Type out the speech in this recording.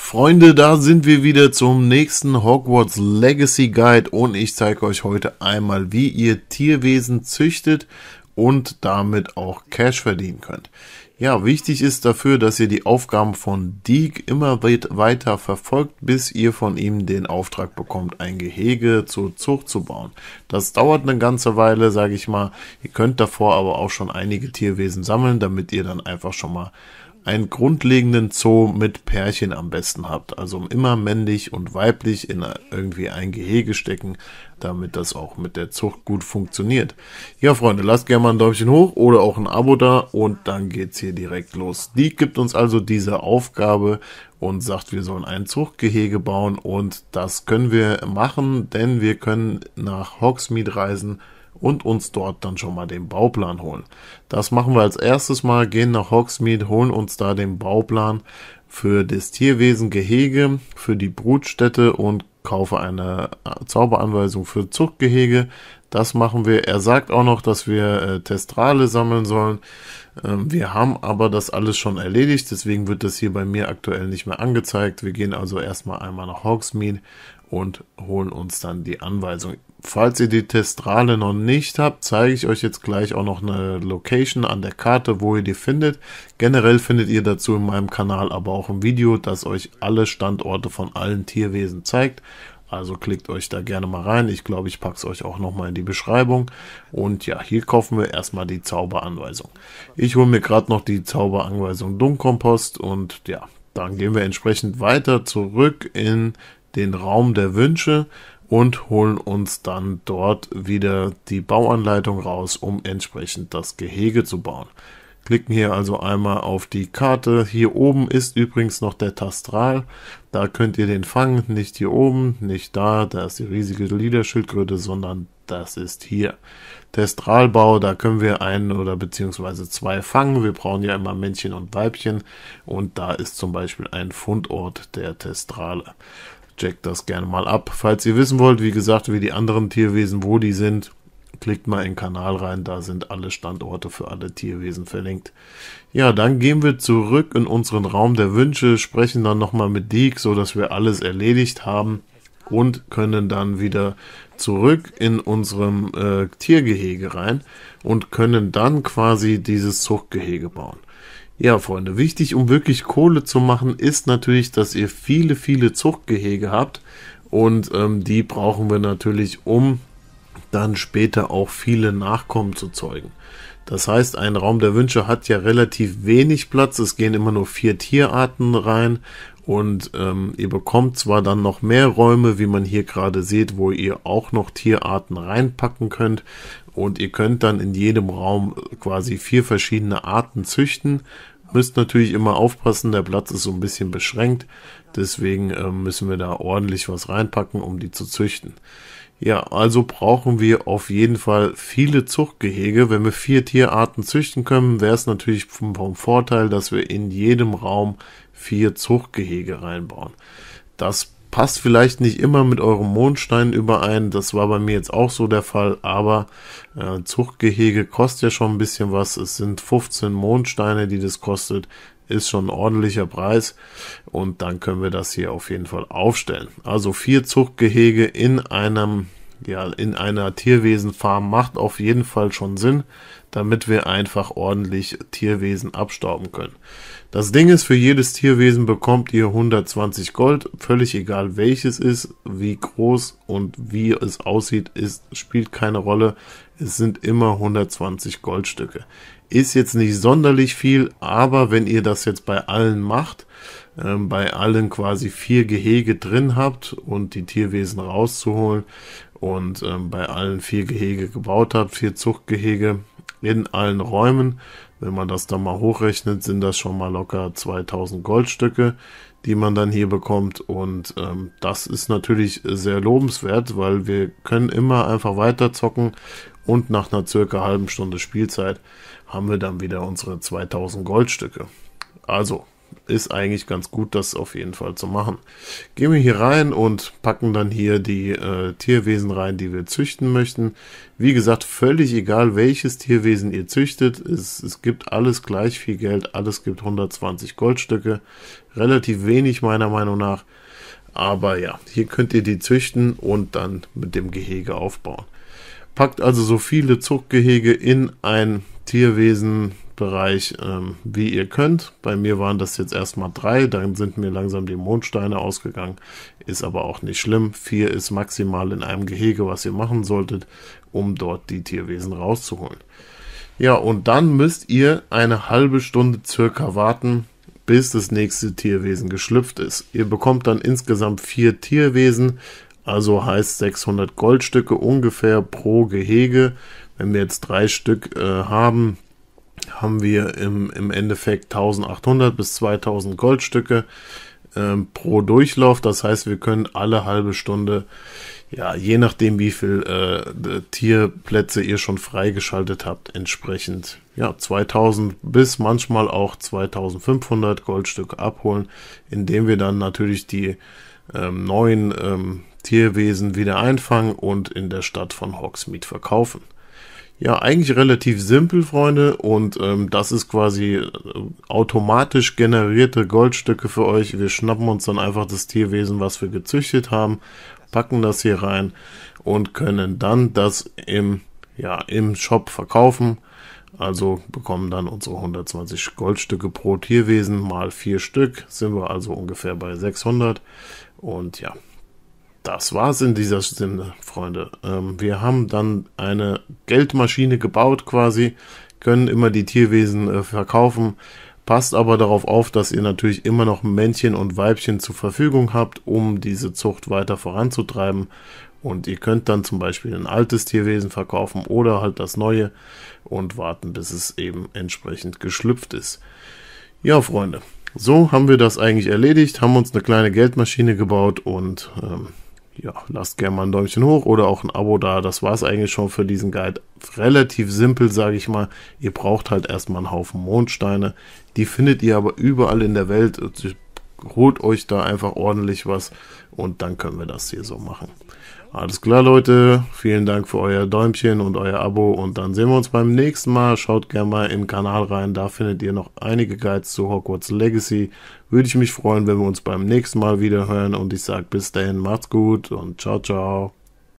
Freunde, da sind wir wieder zum nächsten Hogwarts Legacy Guide und ich zeige euch heute einmal, wie ihr Tierwesen züchtet und damit auch Cash verdienen könnt. Ja, wichtig ist dafür, dass ihr die Aufgaben von Deke immer weiter verfolgt, bis ihr von ihm den Auftrag bekommt, ein Gehege zur Zucht zu bauen. Das dauert eine ganze Weile, sage ich mal. Ihr könnt davor aber auch schon einige Tierwesen sammeln, damit ihr dann einfach schon mal einen grundlegenden Zoo mit Pärchen am besten habt. Also immer männlich und weiblich in irgendwie ein Gehege stecken, damit das auch mit der Zucht gut funktioniert. Ja, Freunde, lasst gerne mal ein Däumchen hoch oder auch ein Abo da und dann geht's hier direkt los. Die gibt uns also diese Aufgabe und sagt, wir sollen ein Zuchtgehege bauen und das können wir machen, denn wir können nach Hogsmeade reisen und uns dort dann schon mal den Bauplan holen. Das machen wir als erstes mal, gehen nach Hogsmeade, holen uns da den Bauplan für das Tierwesen Gehege, für die Brutstätte und kaufe eine Zauberanweisung für Zuchtgehege. Das machen wir. Er sagt auch noch, dass wir äh, Testrale sammeln sollen. Ähm, wir haben aber das alles schon erledigt, deswegen wird das hier bei mir aktuell nicht mehr angezeigt. Wir gehen also erstmal einmal nach Hogsmeade und holen uns dann die Anweisung falls ihr die Testrale noch nicht habt, zeige ich euch jetzt gleich auch noch eine Location an der Karte, wo ihr die findet. Generell findet ihr dazu in meinem Kanal aber auch ein Video, das euch alle Standorte von allen Tierwesen zeigt. Also klickt euch da gerne mal rein. Ich glaube, ich packe es euch auch nochmal in die Beschreibung. Und ja, hier kaufen wir erstmal die Zauberanweisung. Ich hole mir gerade noch die Zauberanweisung Dummkompost und ja, dann gehen wir entsprechend weiter zurück in den Raum der Wünsche und holen uns dann dort wieder die Bauanleitung raus, um entsprechend das Gehege zu bauen. Klicken hier also einmal auf die Karte. Hier oben ist übrigens noch der Tastral. Da könnt ihr den fangen. Nicht hier oben, nicht da, da ist die riesige Liederschildkröte, sondern das ist hier. Testralbau, da können wir einen oder beziehungsweise zwei fangen. Wir brauchen ja immer Männchen und Weibchen und da ist zum Beispiel ein Fundort der Testrale checkt das gerne mal ab. Falls ihr wissen wollt, wie gesagt, wie die anderen Tierwesen, wo die sind, klickt mal in den Kanal rein, da sind alle Standorte für alle Tierwesen verlinkt. Ja, dann gehen wir zurück in unseren Raum der Wünsche, sprechen dann nochmal mit Deke, sodass wir alles erledigt haben und können dann wieder zurück in unserem äh, Tiergehege rein und können dann quasi dieses Zuchtgehege bauen. Ja, Freunde, wichtig, um wirklich Kohle zu machen, ist natürlich, dass ihr viele, viele Zuchtgehege habt. Und ähm, die brauchen wir natürlich, um dann später auch viele Nachkommen zu zeugen. Das heißt, ein Raum der Wünsche hat ja relativ wenig Platz. Es gehen immer nur vier Tierarten rein und ähm, ihr bekommt zwar dann noch mehr Räume, wie man hier gerade sieht, wo ihr auch noch Tierarten reinpacken könnt. Und ihr könnt dann in jedem Raum äh, quasi vier verschiedene Arten züchten Müsst natürlich immer aufpassen, der Platz ist so ein bisschen beschränkt. Deswegen äh, müssen wir da ordentlich was reinpacken, um die zu züchten. Ja, also brauchen wir auf jeden Fall viele Zuchtgehege. Wenn wir vier Tierarten züchten können, wäre es natürlich vom, vom Vorteil, dass wir in jedem Raum vier Zuchtgehege reinbauen. Das passt vielleicht nicht immer mit eurem Mondstein überein. Das war bei mir jetzt auch so der Fall, aber äh, Zuchtgehege kostet ja schon ein bisschen was. Es sind 15 Mondsteine, die das kostet. Ist schon ein ordentlicher Preis und dann können wir das hier auf jeden Fall aufstellen. Also vier Zuchtgehege in einem ja, in einer Tierwesenfarm macht auf jeden Fall schon Sinn, damit wir einfach ordentlich Tierwesen abstauben können. Das Ding ist, für jedes Tierwesen bekommt ihr 120 Gold, völlig egal welches ist, wie groß und wie es aussieht, ist, spielt keine Rolle. Es sind immer 120 Goldstücke. Ist jetzt nicht sonderlich viel, aber wenn ihr das jetzt bei allen macht, ähm, bei allen quasi vier Gehege drin habt und die Tierwesen rauszuholen und ähm, bei allen vier Gehege gebaut habt, vier Zuchtgehege in allen Räumen. Wenn man das dann mal hochrechnet, sind das schon mal locker 2000 Goldstücke, die man dann hier bekommt. Und ähm, das ist natürlich sehr lobenswert, weil wir können immer einfach weiter zocken und nach einer circa halben Stunde Spielzeit haben wir dann wieder unsere 2000 Goldstücke. Also, ist eigentlich ganz gut, das auf jeden Fall zu machen. Gehen wir hier rein und packen dann hier die äh, Tierwesen rein, die wir züchten möchten. Wie gesagt, völlig egal, welches Tierwesen ihr züchtet. Es, es gibt alles gleich viel Geld, alles gibt 120 Goldstücke. Relativ wenig meiner Meinung nach. Aber ja, hier könnt ihr die züchten und dann mit dem Gehege aufbauen. Packt also so viele Zuchtgehege in ein Tierwesen, Bereich, ähm, wie ihr könnt. Bei mir waren das jetzt erstmal drei, dann sind mir langsam die Mondsteine ausgegangen. Ist aber auch nicht schlimm. Vier ist maximal in einem Gehege, was ihr machen solltet, um dort die Tierwesen rauszuholen. Ja, und dann müsst ihr eine halbe Stunde circa warten, bis das nächste Tierwesen geschlüpft ist. Ihr bekommt dann insgesamt vier Tierwesen, also heißt 600 Goldstücke ungefähr pro Gehege. Wenn wir jetzt drei Stück äh, haben, haben wir im, im Endeffekt 1800 bis 2000 Goldstücke ähm, pro Durchlauf. Das heißt, wir können alle halbe Stunde, ja, je nachdem, wie viel äh, Tierplätze ihr schon freigeschaltet habt, entsprechend, ja, 2000 bis manchmal auch 2500 Goldstücke abholen, indem wir dann natürlich die ähm, neuen ähm, Tierwesen wieder einfangen und in der Stadt von Hogsmeade verkaufen. Ja, eigentlich relativ simpel, Freunde. Und ähm, das ist quasi äh, automatisch generierte Goldstücke für euch. Wir schnappen uns dann einfach das Tierwesen, was wir gezüchtet haben, packen das hier rein und können dann das im, ja, im Shop verkaufen. Also bekommen dann unsere 120 Goldstücke pro Tierwesen mal vier Stück. Sind wir also ungefähr bei 600. Und ja, das war's in dieser Sinne, Freunde. Ähm, wir haben dann eine Geldmaschine gebaut quasi, können immer die Tierwesen äh, verkaufen. Passt aber darauf auf, dass ihr natürlich immer noch Männchen und Weibchen zur Verfügung habt, um diese Zucht weiter voranzutreiben. Und ihr könnt dann zum Beispiel ein altes Tierwesen verkaufen oder halt das neue und warten, bis es eben entsprechend geschlüpft ist. Ja, Freunde, so haben wir das eigentlich erledigt, haben uns eine kleine Geldmaschine gebaut und ähm, ja, lasst gerne mal ein Däumchen hoch oder auch ein Abo da. Das war es eigentlich schon für diesen Guide. Relativ simpel, sage ich mal. Ihr braucht halt erstmal einen Haufen Mondsteine. Die findet ihr aber überall in der Welt. Also, holt euch da einfach ordentlich was und dann können wir das hier so machen. Alles klar, Leute. Vielen Dank für euer Däumchen und euer Abo. Und dann sehen wir uns beim nächsten Mal. Schaut gerne mal im Kanal rein. Da findet ihr noch einige Guides zu Hogwarts Legacy. Würde ich mich freuen, wenn wir uns beim nächsten Mal wieder hören. Und ich sage bis dahin, macht's gut und ciao, ciao.